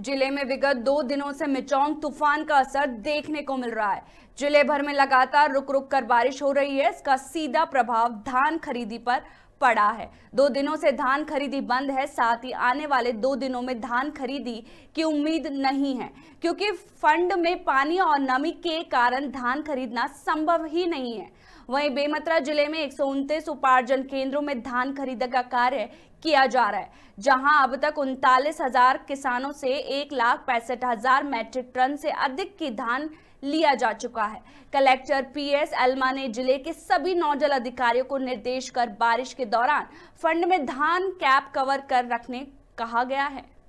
जिले में विगत दो दिनों से मिचौंग तूफान का असर देखने को मिल रहा है जिले भर में लगातार रुक रुक कर बारिश हो रही है इसका सीधा प्रभाव धान खरीदी पर पड़ा है दो दिनों से धान खरीदी बंद है साथ ही आने वाले दो दिनों में धान खरीदी की उम्मीद नहीं है क्योंकि फंड में पानी और नमी के कारण धान खरीदना संभव ही नहीं है वहीं बेमतरा जिले में एक उपार्जन केंद्रों में धान खरीद का कार्य किया जा रहा है जहां अब तक उनतालीस हजार किसानों से एक लाख पैंसठ हजार मैट्रिक टन से अधिक की धान लिया जा चुका है कलेक्टर पीएस एल्मा ने जिले के सभी नोडल अधिकारियों को निर्देश कर बारिश के दौरान फंड में धान कैप कवर कर रखने कहा गया है